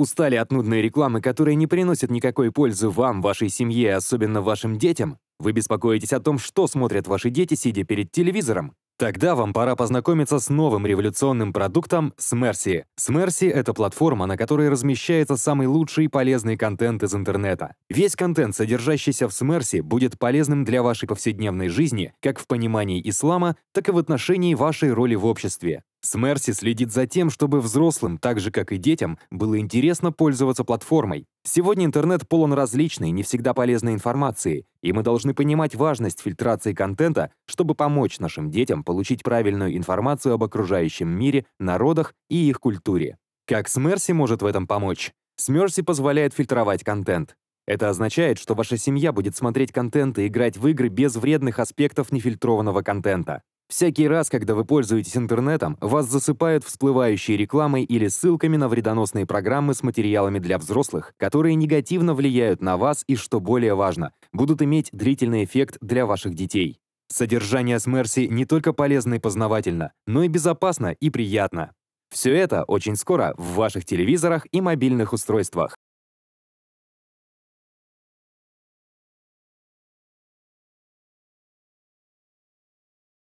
Устали от нудной рекламы, которая не приносит никакой пользы вам, вашей семье, особенно вашим детям? Вы беспокоитесь о том, что смотрят ваши дети, сидя перед телевизором? Тогда вам пора познакомиться с новым революционным продуктом Смерси. Смерси — это платформа, на которой размещается самый лучший и полезный контент из интернета. Весь контент, содержащийся в Смерси, будет полезным для вашей повседневной жизни, как в понимании ислама, так и в отношении вашей роли в обществе. Смерси следит за тем, чтобы взрослым, так же как и детям, было интересно пользоваться платформой. Сегодня интернет полон различной, не всегда полезной информации, и мы должны понимать важность фильтрации контента, чтобы помочь нашим детям получить правильную информацию об окружающем мире, народах и их культуре. Как Смерси может в этом помочь? Смерси позволяет фильтровать контент. Это означает, что ваша семья будет смотреть контент и играть в игры без вредных аспектов нефильтрованного контента. Всякий раз, когда вы пользуетесь интернетом, вас засыпают всплывающей рекламой или ссылками на вредоносные программы с материалами для взрослых, которые негативно влияют на вас и, что более важно, будут иметь длительный эффект для ваших детей. Содержание Смерси не только полезно и познавательно, но и безопасно и приятно. Все это очень скоро в ваших телевизорах и мобильных устройствах.